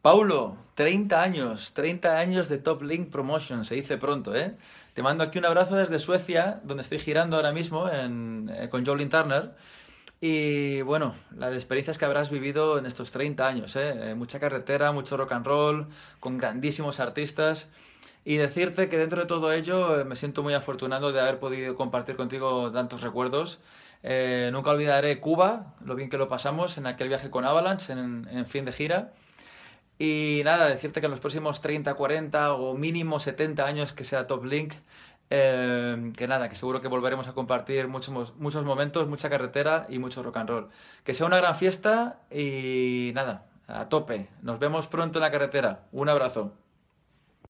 Paulo, 30 años, 30 años de Top Link Promotion, se dice pronto, ¿eh? Te mando aquí un abrazo desde Suecia, donde estoy girando ahora mismo eh, con Jolin Turner. Y bueno, las experiencias que habrás vivido en estos 30 años, ¿eh? Eh, Mucha carretera, mucho rock and roll, con grandísimos artistas y decirte que dentro de todo ello eh, me siento muy afortunado de haber podido compartir contigo tantos recuerdos. Eh, nunca olvidaré Cuba, lo bien que lo pasamos en aquel viaje con Avalanche en, fin de gira. Y nada, decirte que en los próximos 30, 40 o mínimo 70 años que sea Top Link, eh, que nada, que seguro que volveremos a compartir muchos, muchos momentos, mucha carretera y mucho rock and roll. Que sea una gran fiesta y nada, a tope. Nos vemos pronto en la carretera. Un abrazo.